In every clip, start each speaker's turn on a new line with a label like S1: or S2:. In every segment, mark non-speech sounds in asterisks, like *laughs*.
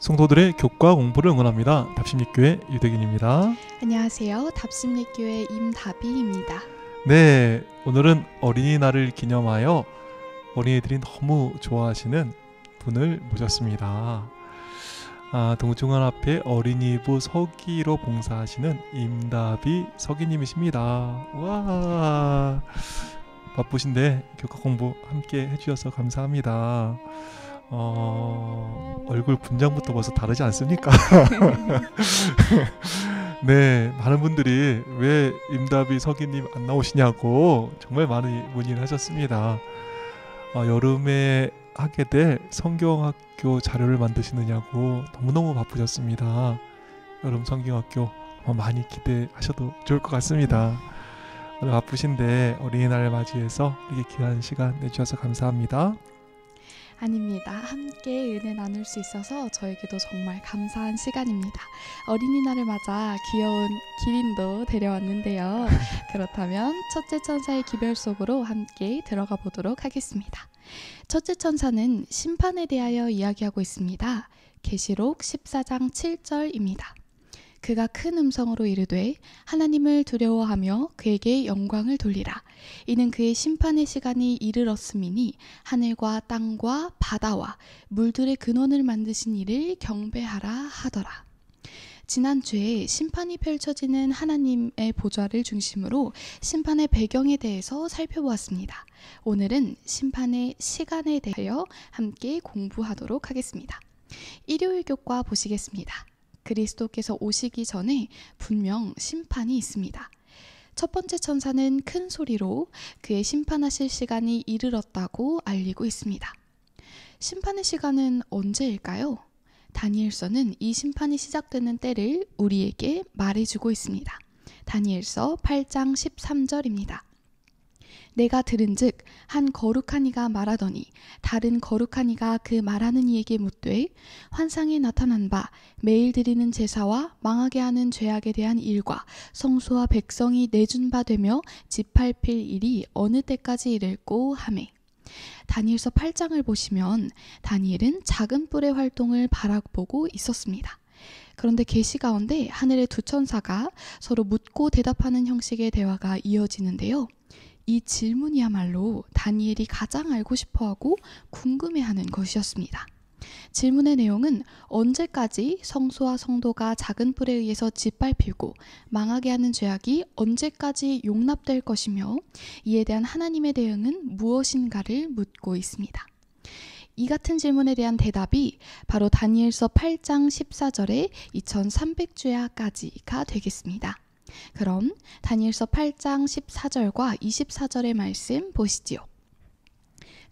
S1: 성도들의 교과 공부를 응원합니다. 답심리교회 유대균입니다.
S2: 안녕하세요. 답심리교회 임다비입니다.
S1: 네, 오늘은 어린이날을 기념하여 어린이들이 너무 좋아하시는 분을 모셨습니다. 아, 동중원 앞에 어린이부 서기로 봉사하시는 임다비 서기님이십니다. 와, 바쁘신데 교과 공부 함께 해주셔서 감사합니다. 어, 얼굴 분장부터 벌써 다르지 않습니까? *laughs* 네, 많은 분들이 왜 임다비 서기님 안 나오시냐고 정말 많은 문의를 하셨습니다. 어, 여름에 하게 될 성경학교 자료를 만드시느냐고 너무너무 바쁘셨습니다. 여름 성경학교 많이 기대하셔도 좋을 것 같습니다. 오늘 바쁘신데 어린이날 맞이해서 이렇게 귀한 시간 내주셔서 감사합니다.
S2: 아닙니다. 함께 은혜 나눌 수 있어서 저에게도 정말 감사한 시간입니다. 어린이날을 맞아 귀여운 기린도 데려왔는데요. *laughs* 그렇다면 첫째 천사의 기별 속으로 함께 들어가 보도록 하겠습니다. 첫째 천사는 심판에 대하여 이야기하고 있습니다. 계시록 14장 7절입니다. 그가 큰 음성으로 이르되 하나님을 두려워하며 그에게 영광을 돌리라. 이는 그의 심판의 시간이 이르렀음이니 하늘과 땅과 바다와 물들의 근원을 만드신 이를 경배하라 하더라. 지난주에 심판이 펼쳐지는 하나님의 보좌를 중심으로 심판의 배경에 대해서 살펴보았습니다. 오늘은 심판의 시간에 대하여 함께 공부하도록 하겠습니다. 일요일 교과 보시겠습니다. 그리스도께서 오시기 전에 분명 심판이 있습니다. 첫 번째 천사는 큰 소리로 그의 심판하실 시간이 이르렀다고 알리고 있습니다. 심판의 시간은 언제일까요? 다니엘서는 이 심판이 시작되는 때를 우리에게 말해주고 있습니다. 다니엘서 8장 13절입니다. 내가 들은즉 한 거룩한 이가 말하더니 다른 거룩한 이가 그 말하는 이에게 묻되 환상에 나타난 바 매일 드리는 제사와 망하게 하는 죄악에 대한 일과 성소와 백성이 내준 바 되며 지팔필 일이 어느 때까지 이를고 하매 다니엘서 8장을 보시면 다니엘은 작은 뿔의 활동을 바라보고 있었습니다. 그런데 계시 가운데 하늘의 두 천사가 서로 묻고 대답하는 형식의 대화가 이어지는데요. 이 질문이야말로 다니엘이 가장 알고 싶어 하고 궁금해하는 것이었습니다. 질문의 내용은 언제까지 성소와 성도가 작은 불에 의해서 짓밟히고 망하게 하는 죄악이 언제까지 용납될 것이며 이에 대한 하나님의 대응은 무엇인가를 묻고 있습니다. 이 같은 질문에 대한 대답이 바로 다니엘서 8장 14절에 2300주야까지가 되겠습니다. 그럼 다니엘서 8장 14절과 24절의 말씀 보시지요.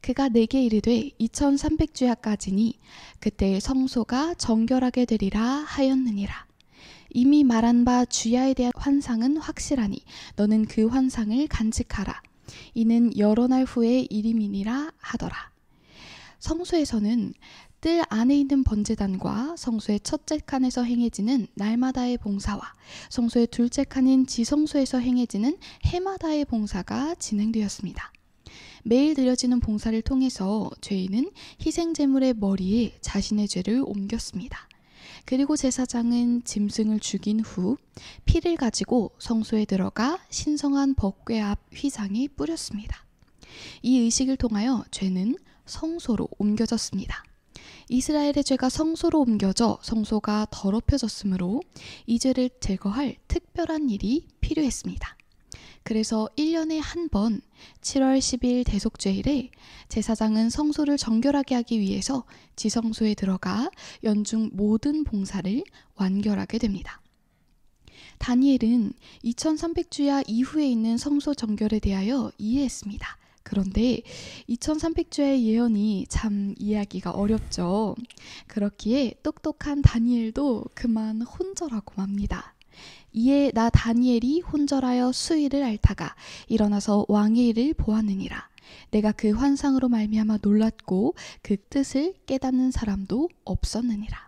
S2: 그가 내게 이르되 2300주야까지니 그때 성소가 정결하게 되리라 하였느니라. 이미 말한 바 주야에 대한 환상은 확실하니 너는 그 환상을 간직하라. 이는 여러 날 후의 일임이니라 하더라. 성소에서는 뜰 안에 있는 번제단과 성수의 첫째 칸에서 행해지는 날마다의 봉사와 성수의 둘째 칸인 지성수에서 행해지는 해마다의 봉사가 진행되었습니다. 매일 드려지는 봉사를 통해서 죄인은 희생제물의 머리에 자신의 죄를 옮겼습니다. 그리고 제사장은 짐승을 죽인 후 피를 가지고 성소에 들어가 신성한 법궤 앞 휘장에 뿌렸습니다. 이 의식을 통하여 죄는 성소로 옮겨졌습니다. 이스라엘의 죄가 성소로 옮겨져 성소가 더럽혀졌으므로 이 죄를 제거할 특별한 일이 필요했습니다. 그래서 1년에 한 번 7월 10일 대속죄일에 제사장은 성소를 정결하게 하기 위해서 지성소에 들어가 연중 모든 봉사를 완결하게 됩니다. 다니엘은 2300주야 이후에 있는 성소 정결에 대하여 이해했습니다. 그런데 2300주의 예언이 참이해하기가 어렵죠. 그렇기에 똑똑한 다니엘도 그만 혼절하고 맙니다. 이에 나 다니엘이 혼절하여 수위를 앓다가 일어나서 왕의 일을 보았느니라. 내가 그 환상으로 말미암아 놀랐고 그 뜻을 깨닫는 사람도 없었느니라.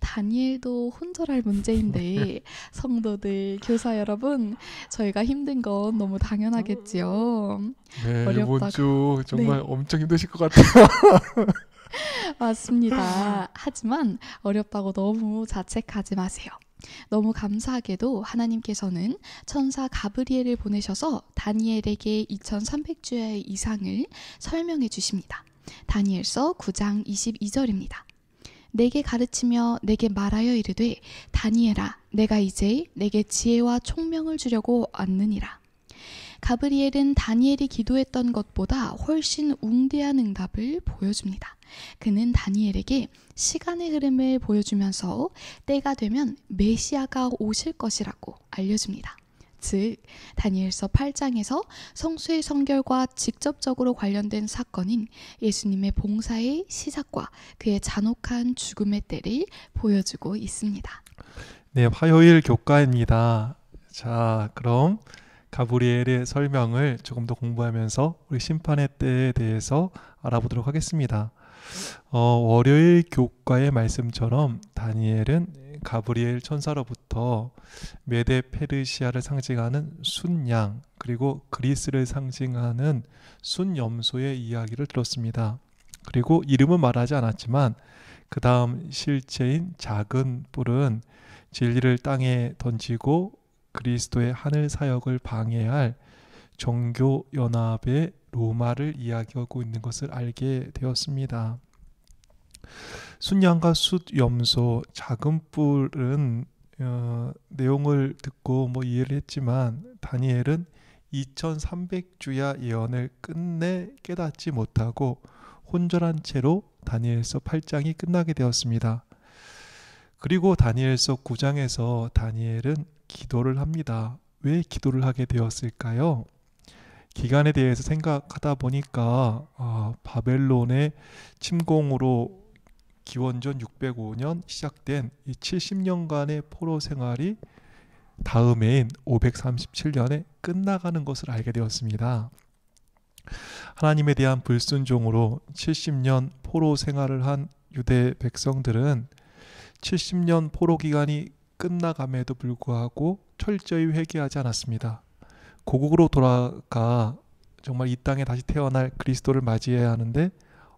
S2: 다니엘도 혼절할 문제인데 *laughs* 성도들 교사 여러분 저희가 힘든 건 너무 당연하겠지요. 네, 이번 주 정말 네.
S1: 엄청 힘드실 것 같아요. *laughs*
S2: 맞습니다. 하지만 어렵다고 너무 자책하지 마세요. 너무 감사하게도 하나님께서는 천사 가브리엘을 보내셔서 다니엘에게 2 3 0 0주의 이상을 설명해 주십니다. 다니엘서 9장 22절입니다. 내게 가르치며 내게 말하여 이르되 다니엘아 내가 이제 내게 지혜와 총명을 주려고 왔느니라. 가브리엘은 다니엘이 기도했던 것보다 훨씬 웅대한 응답을 보여줍니다. 그는 다니엘에게 시간의 흐름을 보여주면서 때가 되면 메시아가 오실 것이라고 알려줍니다. 즉 그 다니엘서 8장에서 성수의 성결과 직접적으로 관련된 사건인 예수님의 봉사의 시작과 그의 잔혹한 죽음의 때를 보여주고 있습니다.
S1: 네, 화요일 교과입니다. 자, 그럼 가브리엘의 설명을 조금 더 공부하면서 우리 심판의 때에 대해서 알아보도록 하겠습니다. 어, 월요일 교과의 말씀처럼 다니엘은 가브리엘 천사로부터 메데 페르시아를 상징하는 순양 그리고 그리스를 상징하는 순염소의 이야기를 들었습니다. 그리고 이름은 말하지 않았지만 그 다음 실체인 작은 뿔은 진리를 땅에 던지고 그리스도의 하늘 사역을 방해할 종교 연합의 로마를 이야기하고 있는 것을 알게 되었습니다. 순양과 숫, 염소, 작은 뿔은 어, 내용을 듣고 뭐 이해를 했지만 다니엘은 2300주야 예언을 끝내 깨닫지 못하고 혼절한 채로 다니엘서 8장이 끝나게 되었습니다. 그리고 다니엘서 9장에서 다니엘은 기도를 합니다. 왜 기도를 하게 되었을까요? 기간에 대해서 생각하다 보니까 아, 바벨론의 침공으로 기원전 605년 시작된 이 70년간의 포로 생활이 다음해인 537년에 끝나가는 것을 알게 되었습니다. 하나님에 대한 불순종으로 70년 포로 생활을 한 유대 백성들은 70년 포로 기간이 끝나감에도 불구하고 철저히 회개하지 않았습니다. 고국으로 돌아가 정말 이 땅에 다시 태어날 그리스도를 맞이해야 하는데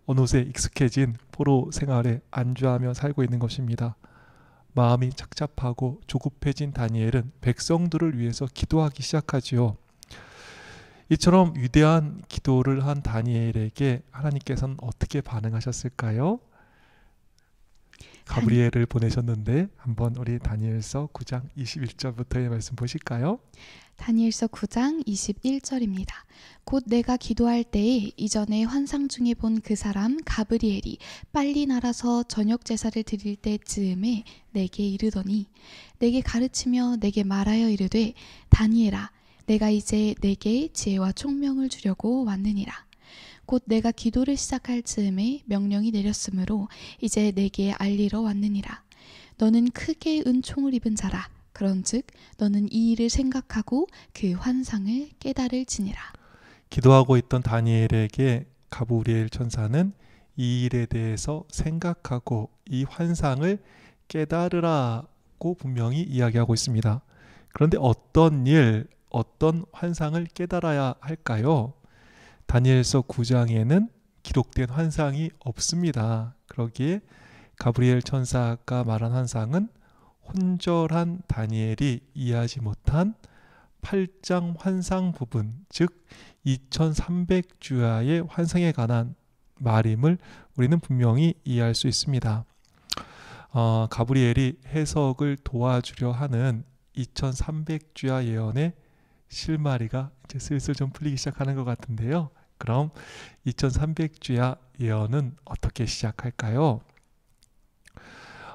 S1: 어느새 익숙해진 포로 생활에 안주하며 살고 있는 것입니다. 마음이 착잡하고 조급해진 다니엘은 백성들을 위해서 기도하기 시작하지요. 이처럼 위대한 기도를 한 다니엘에게 하나님께서는 어떻게 반응하셨을까요? 가브리엘을 보내셨는데 한번 우리 다니엘서 9장 21절부터의 말씀 보실까요?
S2: 다니엘서 9장 21절입니다. 곧 내가 기도할 때에 이전에 환상 중에 본 그 사람 가브리엘이 빨리 날아서 저녁 제사를 드릴 때즈음에 내게 이르더니 내게 가르치며 내게 말하여 이르되 다니엘아 내가 이제 내게 지혜와 총명을 주려고 왔느니라 곧 내가 기도를 시작할 즈음에 명령이 내렸으므로 이제 내게 알리러 왔느니라. 너는 크게 은총을 입은 자라. 그런즉 너는 이 일을 생각하고 그 환상을 깨달을지니라.
S1: 기도하고 있던 다니엘에게 가브리엘 천사는 이 일에 대해서 생각하고 이 환상을 깨달으라고 분명히 이야기하고 있습니다. 그런데 어떤 일, 어떤 환상을 깨달아야 할까요? 다니엘서 9장에는 기록된 환상이 없습니다. 그러기에 가브리엘 천사가 말한 환상은 혼절한 다니엘이 이해하지 못한 8장 환상 부분, 즉 2300주야의 환상에 관한 말임을 우리는 분명히 이해할 수 있습니다. 어, 가브리엘이 해석을 도와주려 하는 2300주야 예언의 실마리가 이제 슬슬 좀 풀리기 시작하는 것 같은데요. 그럼 2300주야 예언은 어떻게 시작할까요?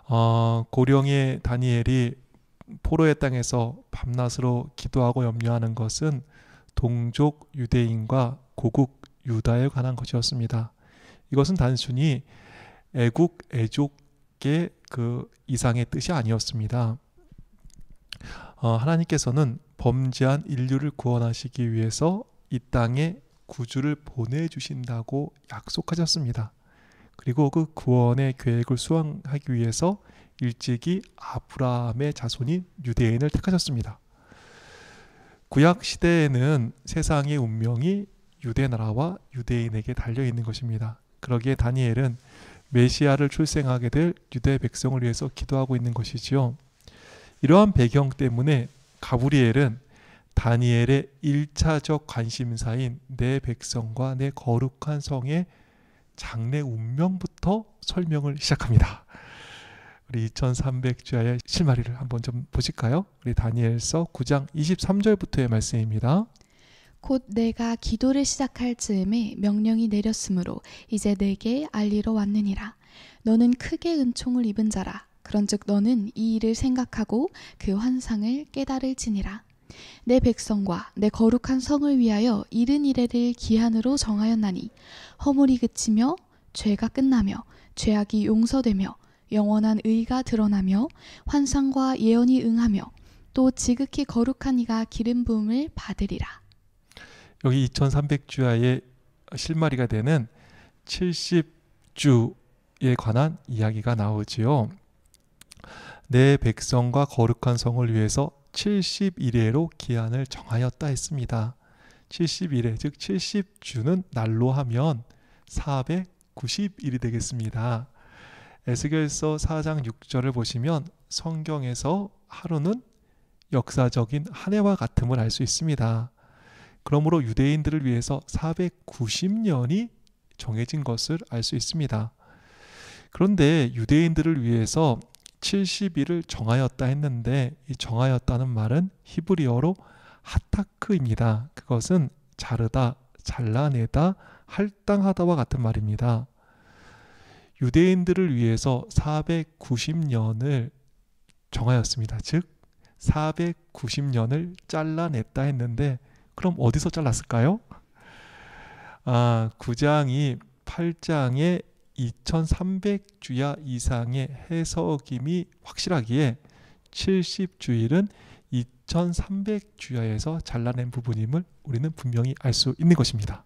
S1: 어, 고령의 다니엘이 포로의 땅에서 밤낮으로 기도하고 염려하는 것은 동족 유대인과 고국 유다에 관한 것이었습니다. 이것은 단순히 애국 애족의 그 이상의 뜻이 아니었습니다. 어, 하나님께서는 범죄한 인류를 구원하시기 위해서 이 땅에 구주를 보내주신다고 약속하셨습니다. 그리고 그 구원의 계획을 수행하기 위해서 일찍이 아브라함의 자손인 유대인을 택하셨습니다. 구약 시대에는 세상의 운명이 유대 나라와 유대인에게 달려 있는 것입니다. 그러기에 다니엘은 메시아를 출생하게 될 유대 백성을 위해서 기도하고 있는 것이지요. 이러한 배경 때문에 가브리엘은 다니엘의 일차적 관심사인 내 백성과 내 거룩한 성의 장래 운명부터 설명을 시작합니다. 우리 2300주야의 실마리를 한번 좀 보실까요? 우리 다니엘서 9장 23절부터의 말씀입니다.
S2: 곧 내가 기도를 시작할 즈음에 명령이 내렸으므로 이제 내게 알리러 왔느니라. 너는 크게 은총을 입은 자라. 그런즉 너는 이 일을 생각하고 그 환상을 깨달을지니라. 내 백성과 내 거룩한 성을 위하여 이른 이래를 기한으로 정하였나니 허물이 그치며 죄가 끝나며 죄악이 용서되며 영원한 의가 드러나며 환상과 예언이 응하며 또 지극히 거룩한 이가 기름 부음을 받으리라.
S1: 여기 2300주야의 실마리가 되는 70주에 관한 이야기가 나오지요. 내 백성과 거룩한 성을 위해서 71회로 기한을 정하였다 했습니다. 71회, 즉 70주는 날로 하면 4 9 0이 되겠습니다. 에스겔서 4장 6절을 보시면 성경에서 하루는 역사적인 한 해와 같음을 알 수 있습니다. 그러므로 유대인들을 위해서 490년이 정해진 것을 알 수 있습니다. 그런데 유대인들을 위해서 70일을 정하였다 했는데 이 정하였다는 말은 히브리어로 하타크입니다. 그것은 자르다, 잘라내다, 할당하다와 같은 말입니다. 유대인들을 위해서 490년을 정하였습니다. 즉 490년을 잘라냈다 했는데 그럼 어디서 잘랐을까요? 아, 9장이 8장의 2300주야 이상의 해석임이 확실하기에 70주일은 2300주야에서 잘라낸 부분임을 우리는 분명히 알 수 있는 것입니다.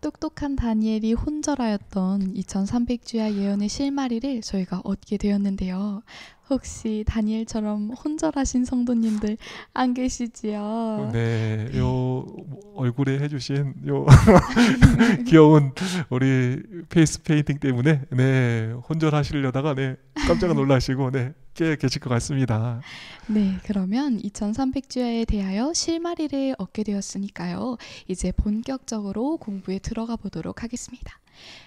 S2: 똑똑한 다니엘이 혼절하였던 2300주야 예언의 실마리를 저희가 얻게 되었는데요. 혹시 다니엘처럼 혼절하신 성도님들 안 계시지요?
S1: 네, 요 얼굴에 해주신 요 *laughs* 귀여운 우리 페이스 페인팅 때문에 네 혼절하시려다가 네 깜짝 놀라시고 네. 꽤 계실 것 같습니다.
S2: 네, 그러면 2 3 0 0주에 대하여 실마리를 얻게 되었으니까요. 이제 본격적으로 공부에 들어가 보도록 하겠습니다.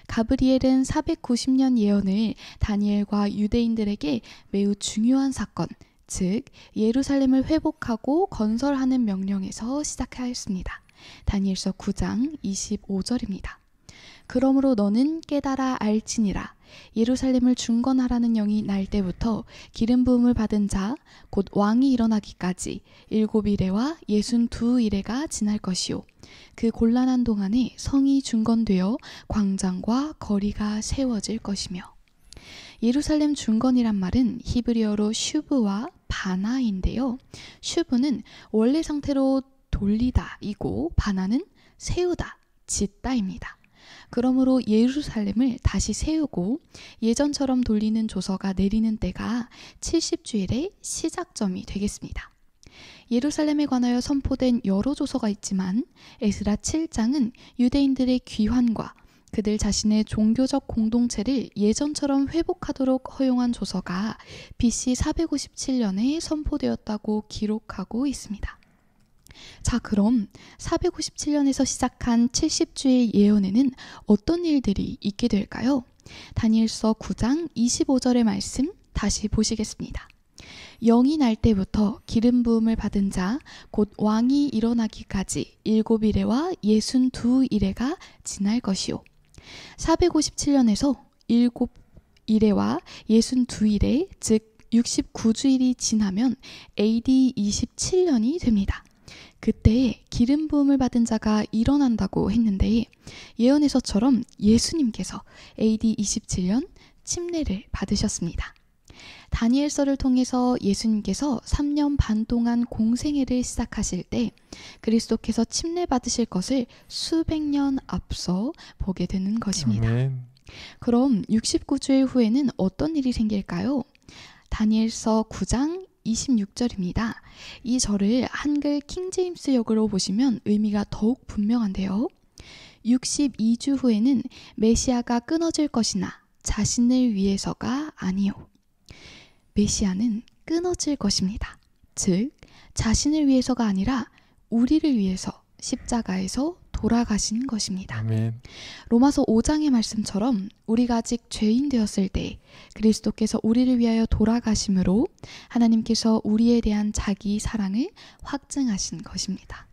S2: 가브리엘은 490년 예언을 다니엘과 유대인들에게 매우 중요한 사건, 즉 예루살렘을 회복하고 건설하는 명령에서 시작하였습니다. 다니엘서 9장 25절입니다. 그러므로 너는 깨달아 알지니라. 예루살렘을 중건하라는 영이 날 때부터 기름 부음을 받은 자 곧 왕이 일어나기까지 일곱 이래와 예순 두 이래가 지날 것이요 그 곤란한 동안에 성이 중건되어 광장과 거리가 세워질 것이며 예루살렘 중건이란 말은 히브리어로 슈브와 바나인데요 슈브는 원래 상태로 돌리다이고 바나는 세우다 짓다입니다. 그러므로 예루살렘을 다시 세우고 예전처럼 돌리는 조서가 내리는 때가 70주일의 시작점이 되겠습니다. 예루살렘에 관하여 선포된 여러 조서가 있지만 에스라 7장은 유대인들의 귀환과 그들 자신의 종교적 공동체를 예전처럼 회복하도록 허용한 조서가 BC 457년에 선포되었다고 기록하고 있습니다. 자, 그럼 457년에서 시작한 7 0주의 예언에는 어떤 일들이 있게 될까요? 다니엘서 9장 25절의 말씀 다시 보시겠습니다. 영이 날 때부터 기름 부음을 받은 자 곧 왕이 일어나기까지 일곱 이래와 예순 두 이래가 지날 것이요. 457년에서 일곱 이래와 예순 두 이래 즉 69주일이 지나면 AD 27년이 됩니다. 그때에 기름 부음을 받은 자가 일어난다고 했는데 예언에서처럼 예수님께서 AD 27년 침례를 받으셨습니다. 다니엘서를 통해서 예수님께서 3년 반 동안 공생애를 시작하실 때 그리스도께서 침례 받으실 것을 수백 년 앞서 보게 되는 것입니다. 아멘. 그럼 69주일 후에는 어떤 일이 생길까요? 다니엘서 9장 26절입니다. 이 절을 한글 킹제임스 역으로 보시면 의미가 더욱 분명한데요. 62주 후에는 메시아가 끊어질 것이나 자신을 위해서가 아니요. 메시아는 끊어질 것입니다. 즉, 자신을 위해서가 아니라 우리를 위해서 십자가에서 돌아가신 것입니다. 아멘. 로마서 5장의 말씀처럼 우리가 아직 죄인 되었을 때 그리스도께서 우리를 위하여 돌아가심으로 하나님께서 우리에 대한 자기 사랑을 확증하신 것입니다.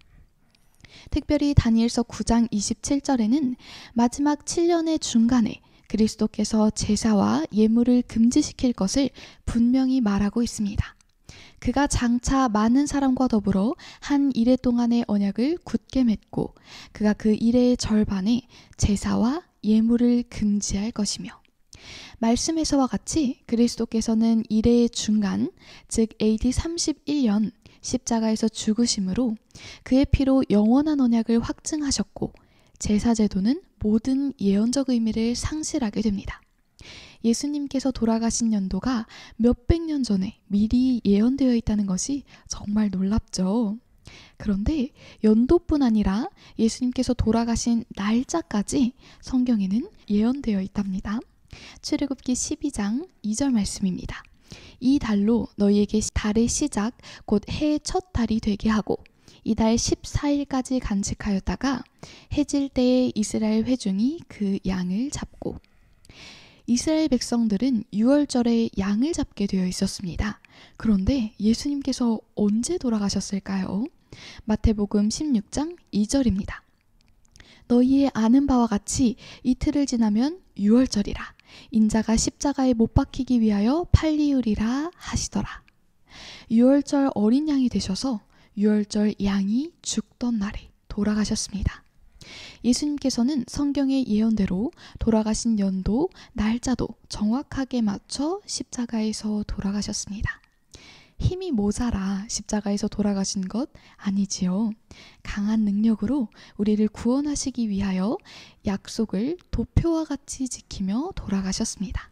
S2: 특별히 다니엘서 9장 27절에는 마지막 7년의 중간에 그리스도께서 제사와 예물을 금지시킬 것을 분명히 말하고 있습니다. 그가 장차 많은 사람과 더불어 한일래 동안의 언약을 굳게 맺고 그가 그일래의 절반에 제사와 예물을 금지할 것이며 말씀에서와 같이 그리스도께서는 일래의 중간 즉 AD 31년 십자가에서 죽으심으로 그의 피로 영원한 언약을 확증하셨고 제사 제도는 모든 예언적 의미를 상실하게 됩니다. 예수님께서 돌아가신 연도가 몇백 년 전에 미리 예언되어 있다는 것이 정말 놀랍죠. 그런데 연도뿐 아니라 예수님께서 돌아가신 날짜까지 성경에는 예언되어 있답니다. 출애굽기 12장 2절 말씀입니다. 이 달로 너희에게 달의 시작 곧 해의 첫 달이 되게 하고 이 달 14일까지 간직하였다가 해질 때에 이스라엘 회중이 그 양을 잡고 이스라엘 백성들은 유월절에 양을 잡게 되어 있었습니다. 그런데 예수님께서 언제 돌아가셨을까요? 마태복음 16장 2절입니다. 너희의 아는 바와 같이 이틀을 지나면 유월절이라 인자가 십자가에 못 박히기 위하여 팔리우리라 하시더라. 유월절 어린 양이 되셔서 유월절 양이 죽던 날에 돌아가셨습니다. 예수님께서는 성경의 예언대로 돌아가신 연도, 날짜도 정확하게 맞춰 십자가에서 돌아가셨습니다. 힘이 모자라 십자가에서 돌아가신 것 아니지요. 강한 능력으로 우리를 구원하시기 위하여 약속을 도표와 같이 지키며 돌아가셨습니다.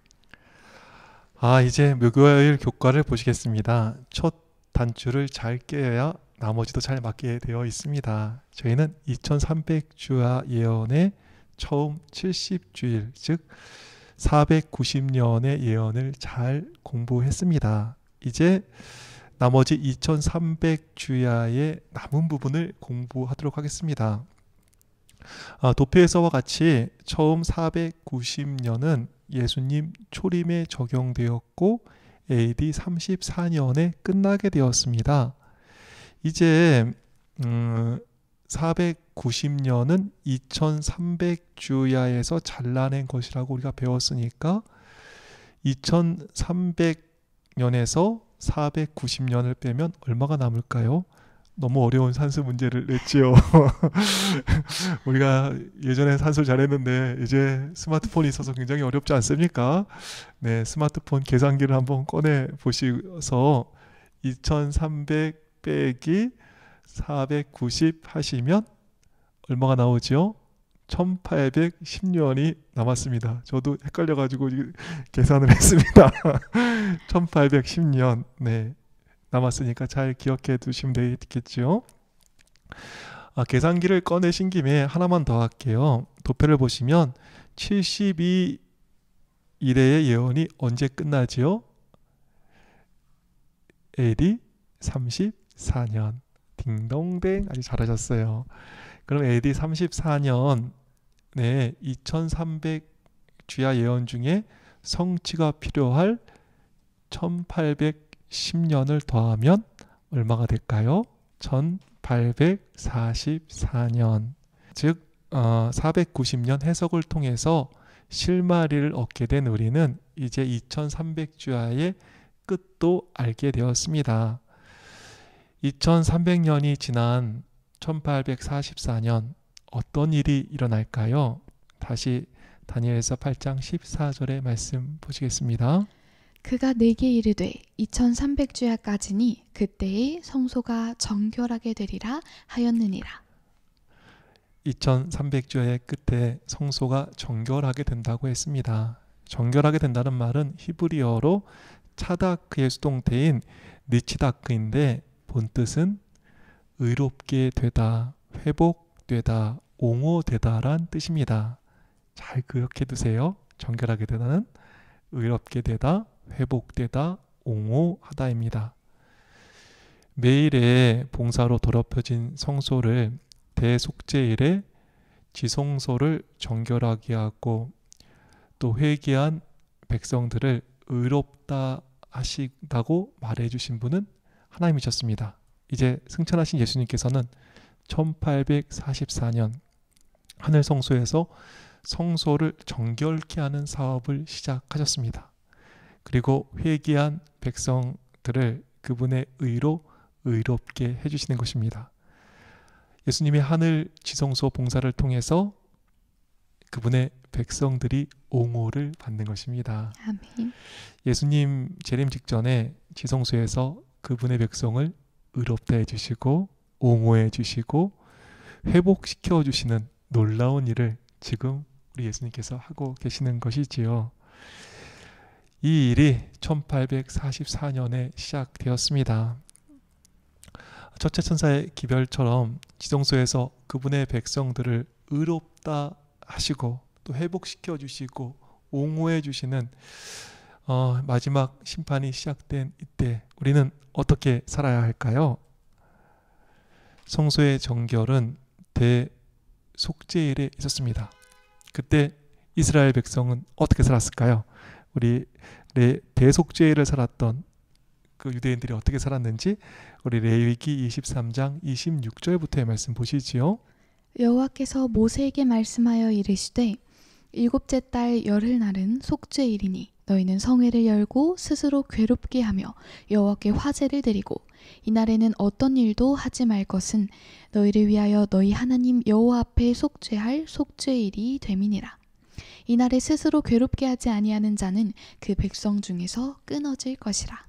S1: 아, 이제 묘교일 교과를 보시겠습니다. 첫 단추를 잘 깨야 나머지도 잘 맞게 되어 있습니다. 저희는 2300주화 예언의 처음 70주일, 즉 490년의 예언을 잘 공부했습니다. 이제 나머지 2300주야의 남은 부분을 공부하도록 하겠습니다. 아, 도표에서와 같이 처음 490년은 예수님 초림에 적용되었고 AD 34년에 끝나게 되었습니다. 이제 음, 490년은 2300주야에서 잘라낸 것이라고 우리가 배웠으니까 2300년에서 490년을 빼면 얼마가 남을까요? 너무 어려운 산수 문제를 냈지요. *laughs* 우리가 예전에 산수 잘했는데 이제 스마트폰이 있어서 굉장히 어렵지 않습니까? 네, 스마트폰 계산기를 한번 꺼내 보시서 2300 빼기 490 하시면 얼마가 나오지요? 1 8 1 0년이 남았습니다. 저도 헷갈려가지고 계산을 *laughs* 했습니다. 1810년 네 남았으니까 잘 기억해 두시면 되겠죠 아, 계산기를 꺼내신 김에 하나만 더 할게요. 도표를 보시면 72 이래의 예언이 언제 끝나지요? AD 34년. 딩동댕 아주 잘하셨어요. 그럼 AD 34년에 2300 주야 예언 중에 성취가 필요할 1810년을 더하면 얼마가 될까요? 1844년 즉 어, 490년 해석을 통해서 실마리를 얻게 된 우리는 이제 2300주야의 끝도 알게 되었습니다. 2300년이 지난 1844년 어떤 일이 일어날까요? 다시 다니엘서 8장 14절의 말씀 보시겠습니다.
S2: 그가 내게 이르되 2300주야까지니 그때의 성소가 정결하게 되리라 하였느니라.
S1: 2300주야의 끝에 성소가 정결하게 된다고 했습니다. 정결하게 된다는 말은 히브리어로 차다크의 수동태인 니치다크인데 본뜻은 의롭게 되다, 회복되다, 옹호되다란 뜻입니다. 잘 기억해 두세요. 정결하게 되다는 의롭게 되다, 회복되다, 옹호하다입니다. 매일의 봉사로 더럽혀진 성소를 대속제일에 지성소를 정결하게 하고 또 회개한 백성들을 의롭다 하신다고 말해 주신 분은 하나님이셨습니다. 이제 승천하신 예수님께서는 1844년 하늘 성소에서 성소를 정결케 하는 사업을 시작하셨습니다. 그리고 회개한 백성들을 그분의 의로 의롭게 해주시는 것입니다. 예수님의 하늘 지성소 봉사를 통해서 그분의 백성들이 옹호를 받는 것입니다. 아멘. 예수님 재림 직전에 지성소에서 그분의 백성을 의롭다 해주시고 옹호해 주시고 회복시켜 주시는 놀라운 일을 지금 우리 예수님께서 하고 계시는 것이지요. 이 일이 1844년에 시작되었습니다. 첫째 천사의 기별처럼 지성소에서 그분의 백성들을 의롭다 하시고 또 회복시켜 주시고 옹호해 주시는 어, 마지막 심판이 시작된 이때 우리는 어떻게 살아야 할까요? 성소의 정결은 대속제일에 있었습니다. 그때 이스라엘 백성은 어떻게 살았을까요? 우리 대속제일을 살았던 그 유대인들이 어떻게 살았는지 우리 레위기 23장 26절부터의 말씀 보시지요.
S2: 여호와께서 모세에게 말씀하여 이르시되 일곱째 달 열흘 날은 속죄일이니 너희는 성회를 열고 스스로 괴롭게 하며 여호와께 화제를 드리고 이날에는 어떤 일도 하지 말 것은 너희를 위하여 너희 하나님 여호와 앞에 속죄할 속죄일이 됨이니라. 이날에 스스로 괴롭게 하지 아니하는 자는 그 백성 중에서 끊어질 것이라.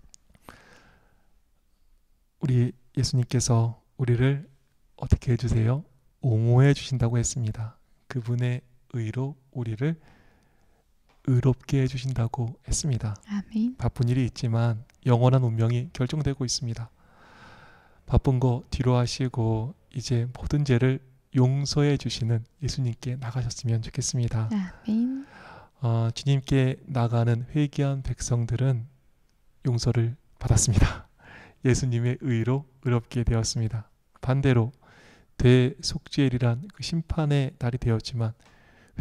S1: 우리 예수님께서 우리를 어떻게 해주세요? 옹호해 주신다고 했습니다. 그분의 의로 우리를 의롭게 해주신다고 했습니다. 아멘. 바쁜 일이 있지만 영원한 운명이 결정되고 있습니다. 바쁜 거 뒤로 하시고 이제 모든 죄를 용서해 주시는 예수님께 나가셨으면 좋겠습니다. 아멘. 어, 주님께 나가는 회개한 백성들은 용서를 받았습니다. *laughs* 예수님의 의로 의롭게 되었습니다. 반대로 대속죄일이란 그 심판의 날이 되었지만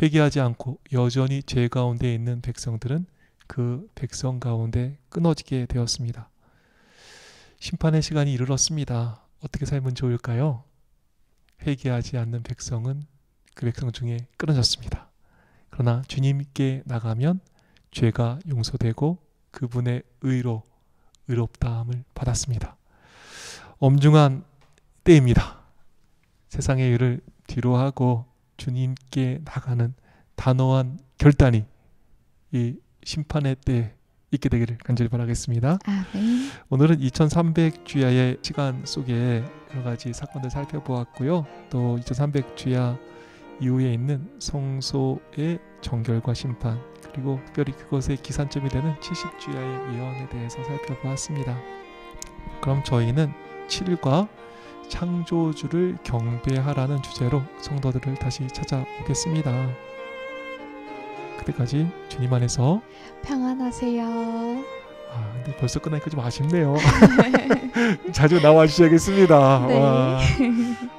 S1: 회개하지 않고 여전히 죄 가운데 있는 백성들은 그 백성 가운데 끊어지게 되었습니다. 심판의 시간이 이르렀습니다. 어떻게 살면 좋을까요? 회개하지 않는 백성은 그 백성 중에 끊어졌습니다. 그러나 주님께 나가면 죄가 용서되고 그분의 의로 의롭다함을 받았습니다. 엄중한 때입니다. 세상의 일을 뒤로 하고 주님께 나가는 단호한 결단이 이 심판의 때에 있게 되기를 간절히 바라겠습니다. 아, 네. 오늘은 2300주야의 시간 속에 여러 가지 사건들 살펴보았고요. 또 2300주야 이후에 있는 성소의 정결과 심판 그리고 특별히 그것의 기산점이 되는 70주야의 예언에 대해서 살펴보았습니다. 그럼 저희는 7과 창조주를 경배하라는 주제로 성도들을 다시 찾아오겠습니다. 그때까지 주님 안에서
S2: 평안하세요.
S1: 아, 근데 벌써 끝나니까 좀 아쉽네요. *laughs* 자주 나와 주셔야겠습니다. 네.